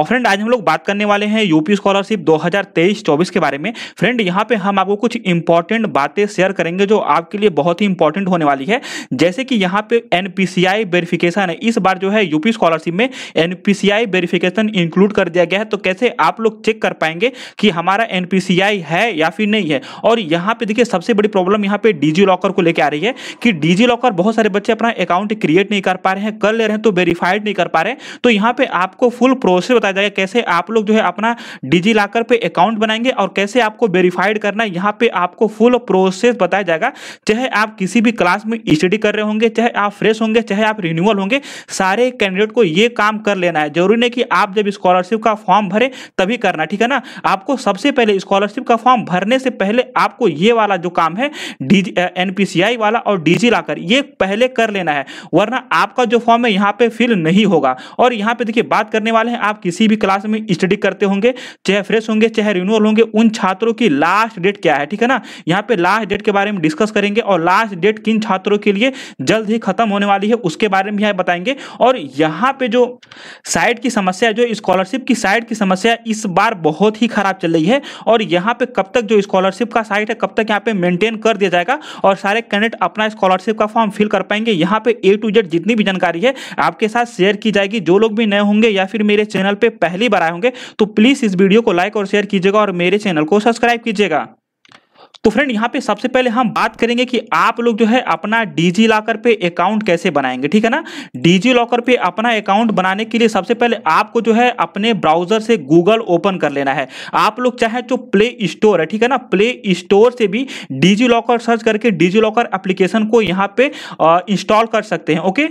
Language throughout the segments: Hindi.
और फ्रेंड आज हम लोग बात करने वाले हैं यूपी स्कॉलरशिप 2023-24 के बारे में फ्रेंड यहाँ पे हम आपको कुछ इंपॉर्टेंट बातें शेयर करेंगे जो आपके लिए बहुत ही इंपॉर्टेंट होने वाली है जैसे कि यहाँ पे एनपीसीआई वेरिफिकेशन है इस बार जो है यूपी स्कॉलरशिप में एनपीसीआई वेरिफिकेशन इंक्लूड कर दिया गया है तो कैसे आप लोग चेक कर पाएंगे कि हमारा एनपीसीआई है या फिर नहीं है और यहाँ पे देखिए सबसे बड़ी प्रॉब्लम यहाँ पे डीजी लॉकर को लेकर आ रही है कि डीजी लॉकर बहुत सारे बच्चे अपना अकाउंट क्रिएट नहीं कर पा रहे हैं कर ले रहे हैं तो वेरीफाइड नहीं कर पा रहे हैं तो यहाँ पे आपको फुल प्रोसेस बताया जाएगा कैसे आप लोग जो है अपना डिजी लॉकर पे अकाउंट बनाएंगे और कैसे आपको वेरीफाइड करना है यहाँ पे आपको फुल प्रोसेस बताया जाएगा चाहे आप किसी भी क्लास में स्टडी कर रहे होंगे चाहे आप फ्रेश होंगे चाहे आप रिन्यूअल होंगे सारे कैंडिडेट को ये काम कर लेना है जरूरी नहीं कि आप जब स्कॉलरशिप का फॉर्म भरे तभी करना ठीक है ना आपको सबसे पहले स्कॉलरशिप का फॉर्म भरने से पहले आपको ये वाला जो काम है एनपीसीआई वाला और डीजी लॉकर ये पहले कर लेना है वरना आपका जो फॉर्म है यहाँ पे फिल नहीं होगा और यहाँ पे देखिए बात करने वाले हैं आप किसी किसी भी क्लास में स्टडी करते होंगे चाहे फ्रेश होंगे चाहे रिन्यूअल होंगे उन छात्रों की लास्ट डेट क्या है ठीक है ना यहाँ पे लास्ट डेट के बारे में डिस्कस करेंगे और लास्ट डेट किन छात्रों के लिए जल्द ही खत्म होने वाली है उसके बारे में यहाँ बताएंगे और यहाँ पे जो साइड की समस्या जो स्कॉलरशिप की साइड की समस्या इस बार बहुत ही खराब चल रही है और यहाँ पे कब तक जो स्कॉलरशिप का साइट है कब तक यहाँ पे मेंटेन कर दिया जाएगा और सारे कैंडिडेट अपना स्कॉलरशिप का फॉर्म फिल कर पाएंगे यहाँ पे ए टू जेड जितनी भी जानकारी है आपके साथ शेयर की जाएगी जो लोग भी नए होंगे या फिर मेरे चैनल पे पहली बार आए होंगे तो प्लीज़ इस वीडियो को लाइक और शेयर कीजिएगा और मेरे चैनल को सब्सक्राइब कीजिएगा तो फ्रेंड यहाँ पे सबसे पहले हम बात करेंगे कि आप लोग जो है अपना डीजी लॉकर पे अकाउंट कैसे बनाएंगे ठीक है ना डीजी लॉकर पे अपना अकाउंट बनाने के लिए सबसे पहले आपको जो है अपने ब्राउजर से गूगल ओपन कर लेना है आप लोग चाहे जो प्ले स्टोर है ठीक है ना प्ले स्टोर से भी डीजी लॉकर सर्च करके डीजी लॉकर एप्लीकेशन को यहाँ पे इंस्टॉल कर सकते हैं ओके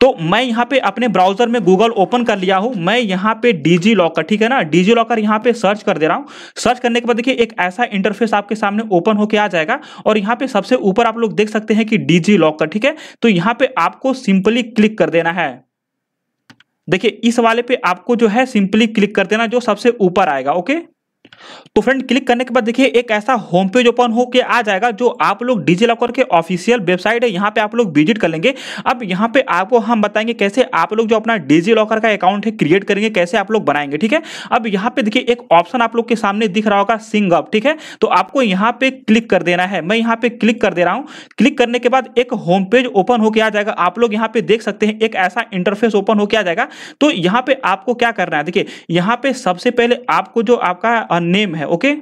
तो मैं यहाँ पे अपने ब्राउजर में गूगल ओपन कर लिया हूँ मैं यहाँ पे डीजी लॉकर ठीक है ना डीजी लॉकर यहाँ पे सर्च कर दे रहा हूँ सर्च करने के बाद देखिए एक ऐसा इंटरफेस आपके सामने ओपन होकर आ जाएगा और यहाँ पे सबसे ऊपर आप लोग देख सकते हैं कि डीजी लॉकर ठीक है तो यहाँ पे आपको सिंपली क्लिक कर देना है देखिए इस वाले पे आपको जो है सिंपली क्लिक कर देना जो सबसे ऊपर आएगा ओके तो फ्रेंड क्लिक करने के बाद देखिए एक ऐसा होम पेज ओपन होकर आ जाएगा जो आप लोग डीजी लॉकर के ऑफिशियल वेबसाइट है यहाँ पे आप लोग विजिट कर लेंगे अब यहाँ पे आपको हम बताएंगे कैसे आप लोग जो अपना डीजी लॉकर का अकाउंट है क्रिएट करेंगे कैसे आप लोग बनाएंगे ठीक है अब यहाँ पे देखिए एक ऑप्शन आप लोग के सामने दिख रहा होगा सिंग अप ठीक है तो आपको यहाँ पे क्लिक कर देना है मैं यहाँ पे क्लिक कर दे रहा हूँ क्लिक करने के बाद एक होम पेज ओपन होकर आ जाएगा आप लोग यहाँ पे देख सकते हैं एक ऐसा इंटरफेस ओपन होकर आ जाएगा तो यहाँ पे आपको क्या करना है देखिए यहाँ पे सबसे पहले आपको जो आपका अ नेम है ओके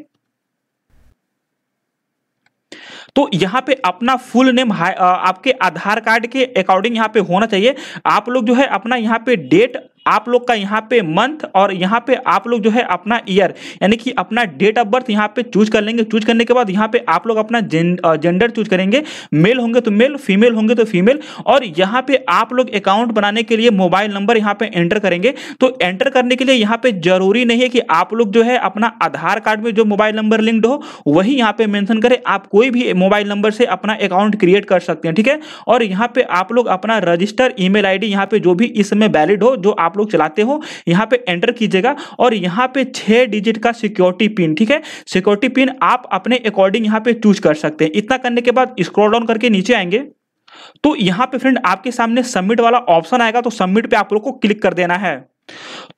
तो यहाँ पे अपना फुल नेम uh, आपके आधार कार्ड के अकॉर्डिंग यहाँ पे होना चाहिए आप लोग जो है अपना यहाँ पे डेट आप लोग का यहाँ पे मंथ और यहाँ पे आप लोग जो है अपना ईयर यानी कि अपना डेट ऑफ बर्थ यहाँ पे चूज कर लेंगे चूज करने के बाद यहाँ पे आप लोग अपना जें, जेंडर चूज करेंगे मेल होंगे तो मेल फीमेल होंगे तो फीमेल और यहाँ पे आप लोग अकाउंट बनाने के लिए मोबाइल नंबर यहाँ पे एंटर करेंगे तो एंटर करने के लिए यहाँ पे जरूरी नहीं है कि आप लोग जो है अपना आधार कार्ड में जो मोबाइल नंबर लिंक्ड हो वही यहाँ पे मैंशन करें आप कोई भी मोबाइल नंबर से अपना अकाउंट क्रिएट कर सकते हैं ठीक है और यहाँ पे आप लोग अपना रजिस्टर ई आई डी यहाँ पे जो भी इस समय वैलिड हो जो आप आप लोग चलाते हो यहाँ पे एंटर कीजिएगा और यहाँ पे छह डिजिट का सिक्योरिटी पिन ठीक है सिक्योरिटी पिन आप अपने अकॉर्डिंग यहाँ पे चूज कर सकते हैं इतना करने के बाद स्क्रॉल डाउन करके नीचे आएंगे तो यहाँ पे फ्रेंड आपके सामने सबमिट वाला ऑप्शन आएगा तो सबमिट पे आप लोग को क्लिक कर देना है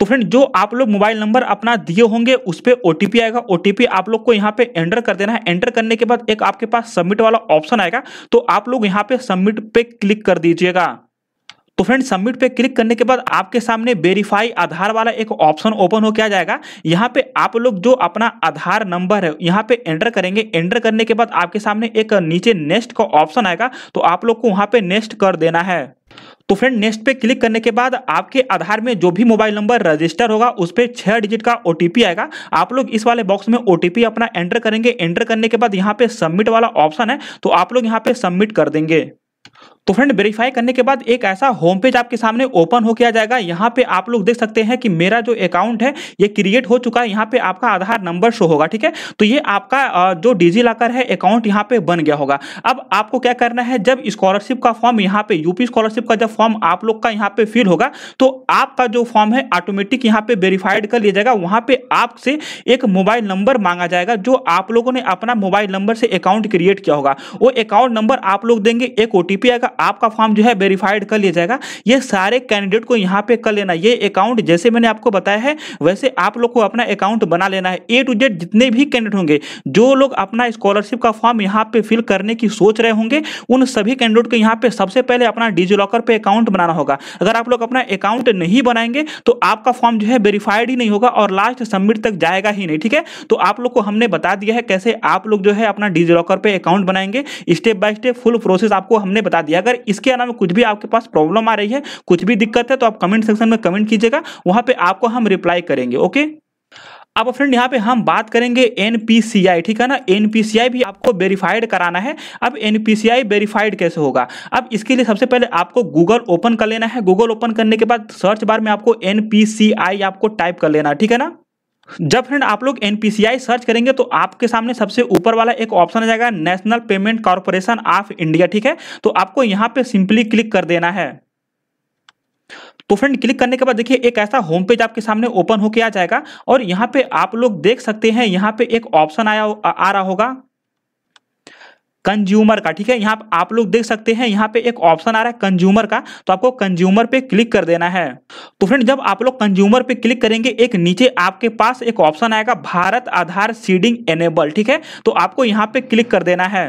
तो फ्रेंड जो आप लोग मोबाइल नंबर अपना दिए होंगे उस पर ओटीपी आएगा ओटीपी आप लोग को यहाँ पे एंटर कर देना है एंटर करने के बाद एक आपके पास सबमिट वाला ऑप्शन आएगा तो आप लोग यहाँ पे सबमिट पे क्लिक कर दीजिएगा तो फ्रेंड सबमिट पे क्लिक करने के बाद आपके सामने वेरीफाई आधार वाला एक ऑप्शन ओपन हो क्या जाएगा यहाँ पे आप लोग जो अपना आधार नंबर है यहाँ पे एंटर करेंगे एंटर करने के बाद आपके सामने एक नीचे नेक्स्ट का ऑप्शन आएगा तो आप लोग को वहां पे नेक्स्ट कर देना है तो फ्रेंड नेक्स्ट पे क्लिक करने के बाद आपके आधार में जो भी मोबाइल नंबर रजिस्टर होगा उस पर छह डिजिट का ओटीपी आएगा आप लोग इस वाले बॉक्स में ओटीपी अपना एंटर करेंगे एंटर करने के बाद यहाँ पे सबमिट वाला ऑप्शन है तो आप लोग यहाँ पे सबमिट कर देंगे तो फ्रेंड वेरीफाई करने के बाद एक ऐसा होम पेज आपके सामने ओपन हो किया जाएगा यहाँ पे आप लोग देख सकते हैं कि मेरा जो अकाउंट है ये क्रिएट हो चुका है यहाँ पे आपका आधार नंबर शो होगा ठीक है तो ये आपका जो डिजी लॉकर है अकाउंट यहाँ पे बन गया होगा अब आपको क्या करना है जब स्कॉलरशिप का फॉर्म यहाँ पे यूपी स्कॉलरशिप का जब फॉर्म आप लोग का यहाँ पे फिल होगा तो आपका जो फॉर्म है ऑटोमेटिक यहाँ पे वेरीफाइड कर लिया जाएगा वहां पे आपसे एक मोबाइल नंबर मांगा जाएगा जो आप लोगों ने अपना मोबाइल नंबर से अकाउंट क्रिएट किया होगा वो अकाउंट नंबर आप लोग देंगे एक ओटीपी आएगा आपका फॉर्म जो है वेरीफाइड कर लिया जाएगा ये सारे कैंडिडेट को यहाँ पे कर लेना ये अकाउंट जैसे मैंने आपको बताया है वैसे आप लोग को अपना अकाउंट बना लेना है ए टू जेड जितने भी कैंडिडेट होंगे जो लोग अपना स्कॉलरशिप का फॉर्म यहाँ पे फिल करने की सोच रहे होंगे उन सभी कैंडिडेट को यहाँ पे सबसे पहले अपना डिजी लॉकर पर अकाउंट बनाना होगा अगर आप लोग अपना अकाउंट नहीं बनाएंगे तो आपका फॉर्म जो है वेरीफाइड ही नहीं होगा और लास्ट सबमिट तक जाएगा ही नहीं ठीक है तो आप लोग को हमने बता दिया है कैसे आप लोग जो है अपना डिजी लॉकर पर अकाउंट बनाएंगे step by step full process आपको हमने बता दिया अगर इसके अलावा कुछ भी आपके पास प्रॉब्लम आ रही है कुछ भी दिक्कत है तो आप कमेंट सेक्शन में कमेंट कीजिएगा वहां पे आपको हम रिप्लाई करेंगे ओके अब फ्रेंड यहाँ पे हम बात करेंगे एन ठीक है ना एन भी आपको वेरीफाइड कराना है अब एन वेरीफाइड कैसे होगा अब इसके लिए सबसे पहले आपको गूगल ओपन कर लेना है गूगल ओपन करने के बाद सर्च बार में आपको एन आपको टाइप कर लेना ठीक है ना जब फ्रेंड आप लोग एनपीसीआई सर्च करेंगे तो आपके सामने सबसे ऊपर वाला एक ऑप्शन आ जाएगा national payment corporation of India ठीक है तो आपको यहां पे सिंपली क्लिक कर देना है तो फ्रेंड क्लिक करने के बाद देखिए एक ऐसा होम पेज आपके सामने ओपन होके आ जाएगा और यहां पे आप लोग देख सकते हैं यहां पे एक ऑप्शन आया आ रहा होगा कंज्यूमर का ठीक है यहाँ आप लोग देख सकते हैं यहाँ पे एक ऑप्शन आ रहा है कंज्यूमर का तो आपको कंज्यूमर पे क्लिक कर देना है तो फ्रेंड जब आप लोग कंज्यूमर पे क्लिक करेंगे एक नीचे आपके पास एक ऑप्शन आएगा भारत आधार सीडिंग एनेबल ठीक है तो आपको यहाँ पे क्लिक कर देना है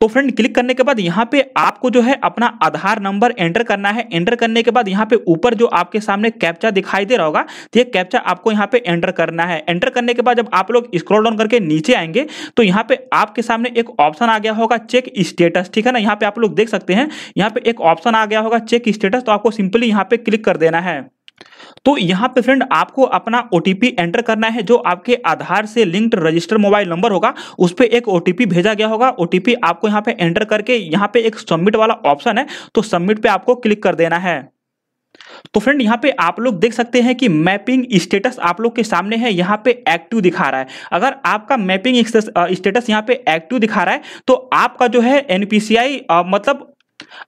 तो फ्रेंड क्लिक करने के बाद यहाँ पे आपको जो है अपना आधार नंबर एंटर करना है एंटर करने के बाद यहाँ पे ऊपर जो आपके सामने कैप्चा दिखाई दे रहा होगा तो ये कैप्चा आपको यहाँ पे एंटर करना है एंटर करने के बाद जब आप लोग स्क्रॉल डाउन करके नीचे आएंगे तो यहाँ पे आपके सामने एक ऑप्शन आ गया होगा चेक स्टेटस ठीक है ना यहाँ पे आप लोग देख सकते हैं यहाँ पे एक ऑप्शन आ गया होगा चेक स्टेटस तो आपको सिंपली यहाँ पे क्लिक कर देना है तो यहाँ पे फ्रेंड आपको अपना ओ एंटर करना है जो आपके आधार से लिंक्ड रजिस्टर मोबाइल नंबर होगा उस पर एक ओ भेजा गया होगा ओ आपको यहाँ पे एंटर करके यहाँ पे एक सबमिट वाला ऑप्शन है तो सबमिट पे आपको क्लिक कर देना है तो फ्रेंड यहाँ पे आप लोग देख सकते हैं कि मैपिंग स्टेटस आप लोग के सामने है यहाँ पे एक्टिव दिखा रहा है अगर आपका मैपिंग स्टेटस यहाँ पे एक्टिव दिखा रहा है तो आपका जो है एनपीसीआई मतलब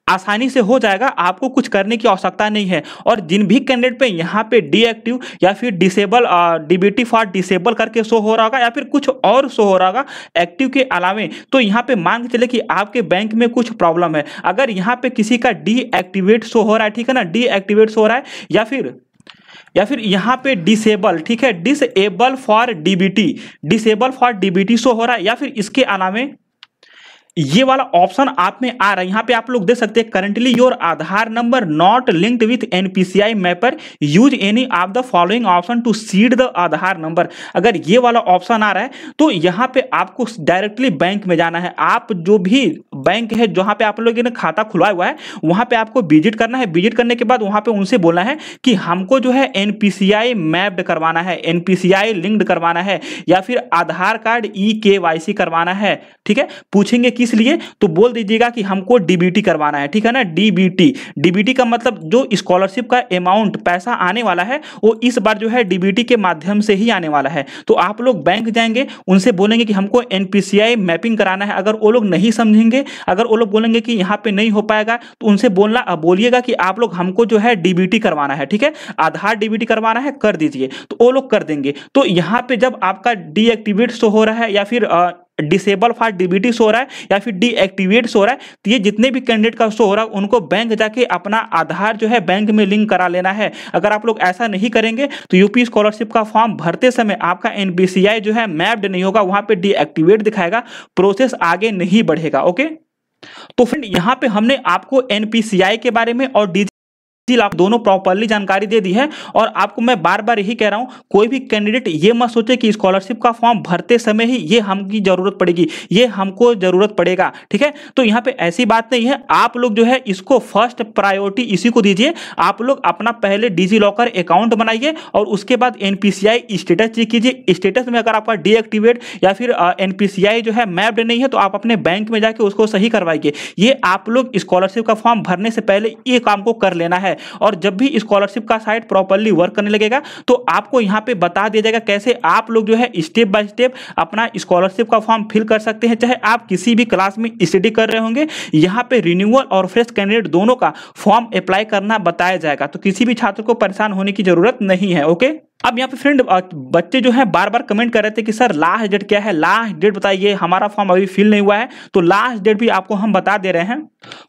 आसानी से हो जाएगा आपको कुछ करने की आवश्यकता नहीं है और जिन भी कैंडिडेट पे यहाँ पे डीएक्टिव या फिर डिसेबल डीबीटी फॉर डिसेबल करके शो हो रहा होगा या फिर कुछ और शो हो रहा होगा एक्टिव के अलावे तो यहाँ पे मान के चले कि आपके बैंक में कुछ प्रॉब्लम है अगर यहाँ पे किसी का डीएक्टिवेट शो हो रहा है ठीक है ना डीएक्टिवेट शो हो रहा है या फिर या फिर यहाँ पे डिसेबल ठीक है disable for DBT disable for DBT show हो रहा है या फिर इसके अलावे ये वाला ऑप्शन आप में आ रहा है यहाँ पे आप लोग देख सकते हैं currently your Aadhaar number not linked with NPCI mapper use any of the following option to seed the Aadhaar number अगर ये वाला ऑप्शन आ रहा है तो यहाँ पे आपको डायरेक्टली बैंक में जाना है आप जो भी बैंक है जहाँ पे आप लोगों ने खाता खुलवाया हुआ है वहाँ पे आपको विजिट करना है विजिट करने के बाद वहाँ पे उनसे बोलना है कि हमको जो है एनपीसीआई मैप्ड करवाना है एनपीसीआई लिंक्ड करवाना है या फिर आधार कार्ड ई करवाना है ठीक है पूछेंगे किस किस लिए तो बोल दीजिएगा कि हमको डीबीटी करवाना है ठीक है ना डीबीटी डीबीटी का मतलब जो स्कॉलरशिप का अमाउंट पैसा आने वाला है वो इस बार जो है डीबीटी के माध्यम से ही आने वाला है तो आप लोग बैंक जाएंगे उनसे बोलेंगे कि हमको एनपीसीआई मैपिंग कराना है अगर वो लोग नहीं समझेंगे अगर वो लोग बोलेंगे कि यहाँ पे नहीं हो पाएगा तो उनसे बोलना बोलिएगा कि आप लोग हमको जो है डीबीटी करवाना है ठीक है आधार डीबीटी करवाना है कर दीजिए तो वो लोग कर देंगे तो यहाँ पे जब आपका डीएक्टिवेट तो हो रहा है या फिर डिसेबल फॉर डीबीटी शो रहा है या फिर डीएक्टिवेट शो रहा है तो ये जितने भी कैंडिडेट का शो हो रहा है उनको बैंक जाके अपना आधार जो है बैंक में लिंक करा लेना है अगर आप लोग ऐसा नहीं करेंगे तो यूपी स्कॉलरशिप का फॉर्म भरते समय आपका एनबीसीआई जो है मैप्ड नहीं होगा वहां पर डीएक्टिवेट दिखाएगा प्रोसेस आगे नहीं बढ़ेगा ओके तो फ्रेंड यहां पे हमने आपको एनपीसीआई के बारे में और डी स्टिल आप दोनों प्रॉपरली जानकारी दे दी है और आपको मैं बार बार यही कह रहा हूं कोई भी कैंडिडेट ये मत सोचे कि स्कॉलरशिप का फॉर्म भरते समय ही ये हमकी जरूरत पड़ेगी ये हमको जरूरत पड़ेगा ठीक है तो यहाँ पे ऐसी बात नहीं है आप लोग जो है इसको फर्स्ट प्रायोरिटी इसी को दीजिए आप लोग अपना पहले डिजी लॉकर अकाउंट बनाइए और उसके बाद एनपीसीआई स्टेटस चेक कीजिए स्टेटस में अगर आपका डीएक्टिवेट या फिर एनपीसीआई जो है मैप्ड नहीं है तो आप अपने बैंक में जाके उसको सही करवाइए ये आप लोग स्कॉलरशिप का फॉर्म भरने से पहले ये काम को कर लेना है और जब भी स्कॉलरशिप का साइट प्रॉपरली वर्क करने लगेगा तो आपको यहाँ पे बता दिया जाएगा कैसे आप लोग जो है स्टेप बाय स्टेप अपना स्कॉलरशिप का फॉर्म फिल कर सकते हैं चाहे आप किसी भी क्लास में स्टडी कर रहे होंगे यहाँ पे रिन्यूअल और फ्रेश कैंडिडेट दोनों का फॉर्म अप्लाई करना बताया जाएगा तो किसी भी छात्र को परेशान होने की जरूरत नहीं है ओके अब यहाँ पे फ्रेंड बच्चे जो हैं बार बार कमेंट कर रहे थे कि सर लास्ट डेट क्या है लास्ट डेट बताइए हमारा फॉर्म अभी फिल नहीं हुआ है तो लास्ट डेट भी आपको हम बता दे रहे हैं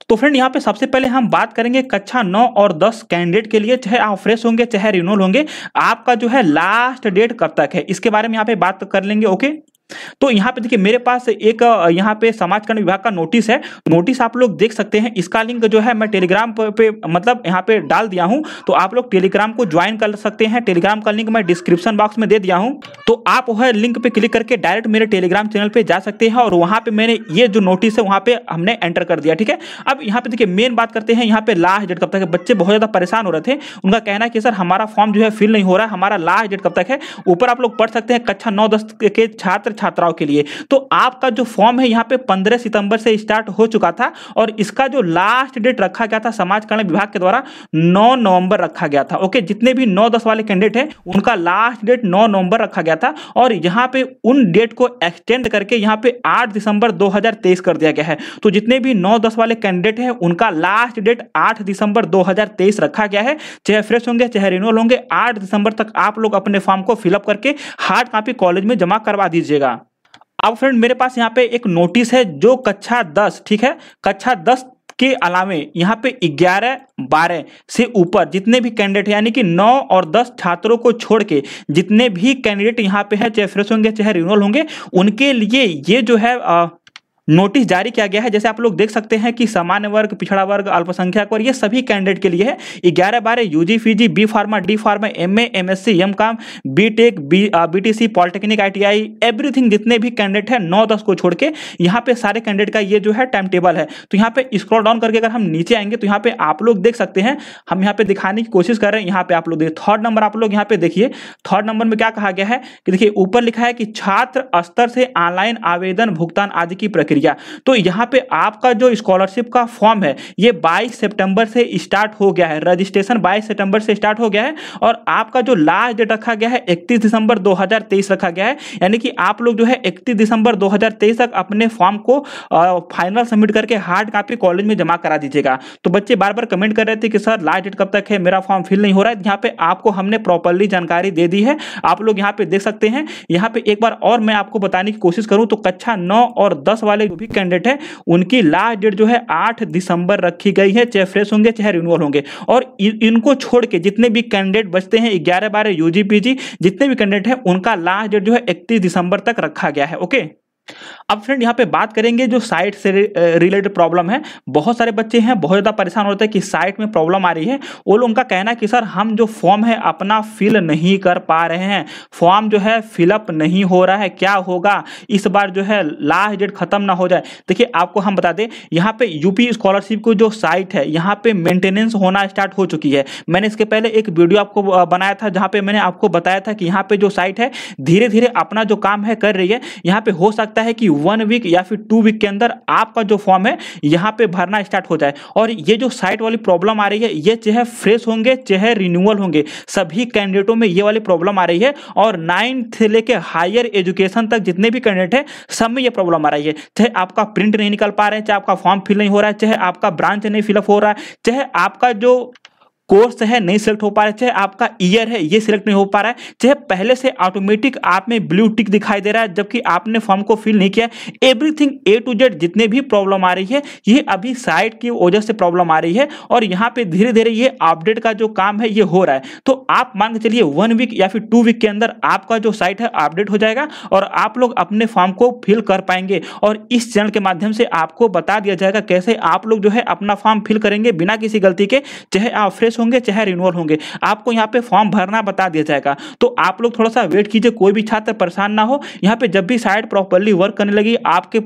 तो फ्रेंड यहाँ पे सबसे पहले हम बात करेंगे कक्षा नौ और दस कैंडिडेट के लिए चाहे आप फ्रेश होंगे चाहे रिनोल होंगे आपका जो है लास्ट डेट कब तक है इसके बारे में यहाँ पे बात कर लेंगे ओके तो यहाँ पे देखिए मेरे पास एक यहाँ पे समाज कल्याण विभाग का नोटिस है नोटिस आप लोग देख सकते हैं इसका लिंक जो है मैं टेलीग्राम पे मतलब यहाँ पे डाल दिया हूँ तो आप लोग टेलीग्राम को ज्वाइन कर सकते हैं टेलीग्राम का लिंक मैं डिस्क्रिप्शन बॉक्स में दे दिया हूँ तो आप वह लिंक पे क्लिक करके डायरेक्ट मेरे टेलीग्राम चैनल पे जा सकते हैं और वहाँ पर मैंने ये जो नोटिस है वहाँ पे हमने एंटर कर दिया ठीक है अब यहाँ पे देखिए मेन बात करते हैं यहाँ पे लास्ट डेट कब तक है बच्चे बहुत ज़्यादा परेशान हो रहे थे उनका कहना है कि सर हमारा फॉर्म जो है फिल नहीं हो रहा है हमारा लास्ट डेट कब तक है ऊपर आप लोग पढ़ सकते हैं कक्षा नौ दस के छात्र छात्राओं के लिए तो आपका जो फॉर्म है यहाँ पे 15 सितंबर से स्टार्ट हो चुका था और इसका जो लास्ट डेट रखा गया था समाज कल्याण विभाग के द्वारा 9 नवंबर रखा गया था ओके जितने भी 9 दस वाले कैंडिडेट हैं उनका लास्ट डेट 9 नवंबर रखा गया था और यहाँ पे उन डेट को एक्सटेंड करके यहाँ पे आठ दिसंबर दो कर दिया गया है तो जितने भी नौ दस वाले कैंडिडेट है उनका लास्ट डेट आठ दिसंबर दो रखा गया है चाहे फ्रेश होंगे चाहे रिन्यूअल होंगे आठ दिसंबर तक आप लोग अपने फॉर्म को फिलअप करके हार्ड कॉपी कॉलेज में जमा करवा दीजिएगा अब फ्रेंड मेरे पास यहाँ पे एक नोटिस है जो कक्षा दस ठीक है कक्षा दस के अलावे यहाँ पे 11, 12 से ऊपर जितने भी कैंडिडेट यानी कि 9 और 10 छात्रों को छोड़ के जितने भी कैंडिडेट यहाँ पे है चाहे फ्रेश होंगे चाहे रिनोल होंगे उनके लिए ये जो है आ, नोटिस जारी किया गया है जैसे आप लोग देख सकते हैं कि सामान्य वर्ग पिछड़ा वर्ग अल्पसंख्यक वर्ग ये सभी कैंडिडेट के लिए है ग्यारह बारह UG PG B pharma D pharma M A M S C M com B tech B B T C polytechnic I T I everything जितने भी कैंडिडेट है नौ दस को छोड़ के यहाँ पे सारे कैंडिडेट का ये जो है टाइम टेबल है तो यहाँ पे स्क्रॉल डाउन करके अगर हम नीचे आएंगे तो यहाँ पे आप लोग देख सकते हैं हम यहाँ पे दिखाने की कोशिश कर रहे हैं यहाँ पे आप लोग देखिए थर्ड नंबर आप लोग यहाँ पे देखिए थर्ड नंबर में क्या कहा गया है कि देखिए ऊपर लिखा है कि छात्र स्तर से ऑनलाइन आवेदन भुगतान आदि की प्रक्रिया क्राइटेरिया तो यहाँ पे आपका जो स्कॉलरशिप का फॉर्म है ये 22 सितंबर से स्टार्ट हो गया है रजिस्ट्रेशन 22 सितंबर से स्टार्ट हो गया है और आपका जो लास्ट डेट रखा गया है इकतीस दिसंबर 2023 रखा गया है यानी कि आप लोग जो है इकतीस दिसंबर 2023 तक अपने फॉर्म को फाइनल सबमिट करके हार्ड कॉपी कॉलेज में जमा करा दीजिएगा तो बच्चे बार बार कमेंट कर रहे थे कि सर लास्ट डेट कब तक है मेरा फॉर्म फिल नहीं हो रहा है यहाँ पे आपको हमने प्रॉपरली जानकारी दे दी है आप लोग यहाँ पे देख सकते हैं यहाँ पे एक बार और मैं आपको बताने की कोशिश करूँ तो कक्षा नौ और दस वाले वाले जो भी कैंडिडेट हैं उनकी लास्ट डेट जो है आठ दिसंबर रखी गई है चाहे फ्रेश होंगे चाहे रिन्यूअल होंगे और इनको छोड़ के जितने भी कैंडिडेट बचते हैं ग्यारह बारह यूजी जितने भी कैंडिडेट हैं उनका लास्ट डेट जो है इकतीस दिसंबर तक रखा गया है ओके अब फ्रेंड यहाँ पे बात करेंगे जो साइट से रिलेटेड प्रॉब्लम है बहुत सारे बच्चे हैं बहुत ज़्यादा परेशान होते हैं कि साइट में प्रॉब्लम आ रही है वो लोग उनका कहना है कि सर हम जो फॉर्म है अपना फिल नहीं कर पा रहे हैं फॉर्म जो है फिलअप नहीं हो रहा है क्या होगा इस बार जो है लास्ट डेट खत्म ना हो जाए देखिए आपको हम बता दें यहाँ पे यूपी स्कॉलरशिप की जो साइट है यहाँ पे मेंटेनेंस होना स्टार्ट हो चुकी है मैंने इसके पहले एक वीडियो आपको बनाया था जहाँ पे मैंने आपको बताया था कि यहाँ पे जो साइट है धीरे धीरे अपना जो काम है कर रही है यहाँ पे हो सकता सकता है कि वन वीक या फिर टू वीक के अंदर आपका जो फॉर्म है यहाँ पे भरना स्टार्ट हो जाए और ये जो साइट वाली प्रॉब्लम आ रही है ये चाहे फ्रेश होंगे चाहे रिन्यूअल होंगे सभी कैंडिडेटों में ये वाली प्रॉब्लम आ रही है और नाइन्थ से लेकर हायर एजुकेशन तक जितने भी कैंडिडेट हैं सब में ये प्रॉब्लम आ रही है चाहे आपका प्रिंट नहीं निकल पा रहे हैं चाहे आपका फॉर्म फिल नहीं हो रहा है चाहे आपका ब्रांच नहीं फिलअप हो रहा है चाहे आपका जो कोर्स है नहीं सिलेक्ट हो पा रहा है चाहे आपका ईयर है ये सिलेक्ट नहीं हो पा रहा है चाहे पहले से ऑटोमेटिक आप में ब्लू टिक दिखाई दे रहा है जबकि आपने फॉर्म को फिल नहीं किया एवरीथिंग ए टू जेड जितने भी प्रॉब्लम आ रही है ये अभी साइट की वजह से प्रॉब्लम आ रही है और यहाँ पे धीरे धीरे ये अपडेट का जो काम है ये हो रहा है तो आप मान के चलिए वन वीक या फिर टू वीक के अंदर आपका जो साइट है अपडेट हो जाएगा और आप लोग अपने फॉर्म को फिल कर पाएंगे और इस चैनल के माध्यम से आपको बता दिया जाएगा कैसे आप लोग जो है अपना फॉर्म फिल करेंगे बिना किसी गलती के चाहे आप फ्रेश होंगे चाहे रिन्यूअल होंगे आपको यहाँ पे फॉर्म भरना बता दिया जाएगा तो आप लोग थोड़ा सा वेट कीजिए कोई भी छात्र परेशान ना हो यहाँ पे जब भी साइट प्रॉपरली वर्क करने लगी आपके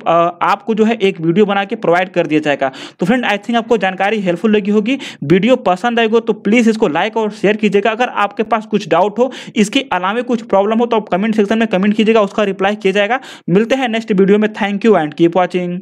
आपको जो है एक वीडियो बना के प्रोवाइड कर दिया जाएगा तो फ्रेंड आई थिंक आपको जानकारी हेल्पफुल लगी होगी वीडियो पसंद आएगा तो प्लीज़ इसको लाइक और शेयर कीजिएगा अगर आपके पास कुछ डाउट हो इसके अलावा कुछ प्रॉब्लम हो तो आप कमेंट सेक्शन में कमेंट कीजिएगा उसका रिप्लाई किया जाएगा मिलते हैं नेक्स्ट वीडियो में thank you and keep watching